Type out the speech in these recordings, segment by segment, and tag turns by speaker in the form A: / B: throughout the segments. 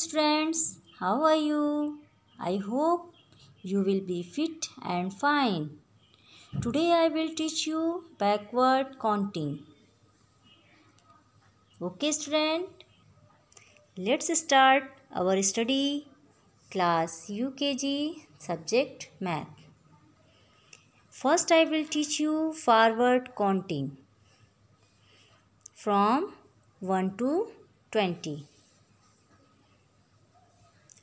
A: students, how are you? I hope you will be fit and fine. Today I will teach you backward counting. Okay student, let's start our study class UKG subject math. First I will teach you forward counting from 1 to 20.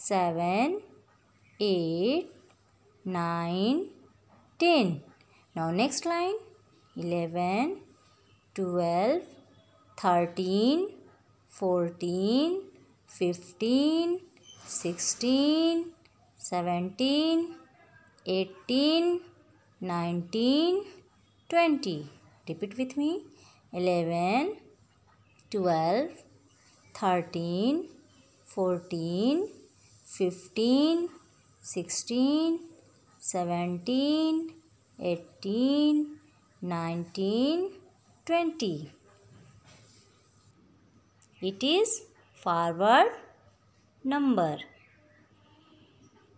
A: seven, eight, nine, ten. Now next line eleven, twelve, thirteen, fourteen, fifteen, sixteen, seventeen, eighteen, nineteen, twenty. Repeat with me eleven, twelve, thirteen, fourteen. 15, 16, 17, 18, 19, 20. It is forward number.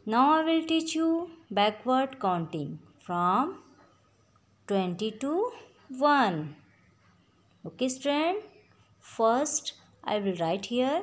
A: Now I will teach you backward counting from 20 to 1. Okay, friend. First, I will write here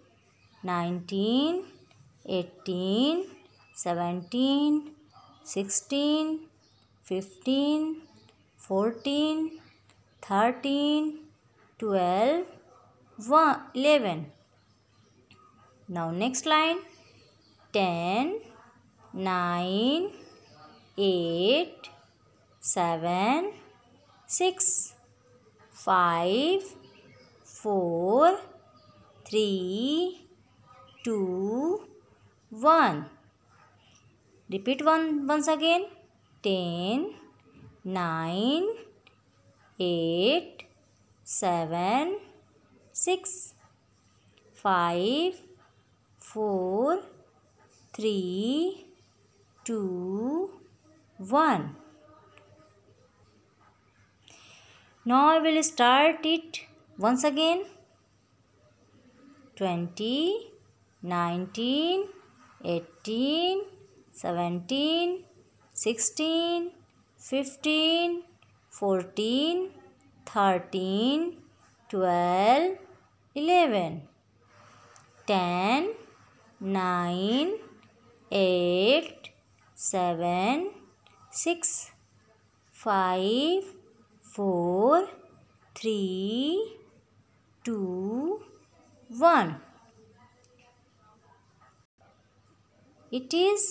A: nineteen, eighteen, seventeen, sixteen, fifteen, fourteen, thirteen, twelve, one, eleven. Now next line. Ten, nine, eight, seven, six, five, four, three two, one. Repeat one once again. Ten, nine, eight, seven, six, five, four, three, two, one. Now I will start it once again. Twenty nineteen, eighteen, seventeen, sixteen, fifteen, fourteen, thirteen, twelve, eleven, ten, nine, eight, seven, six, five, four, three, two, one. it is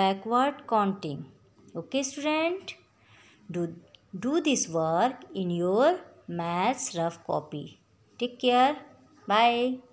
A: backward counting okay student do do this work in your maths rough copy take care bye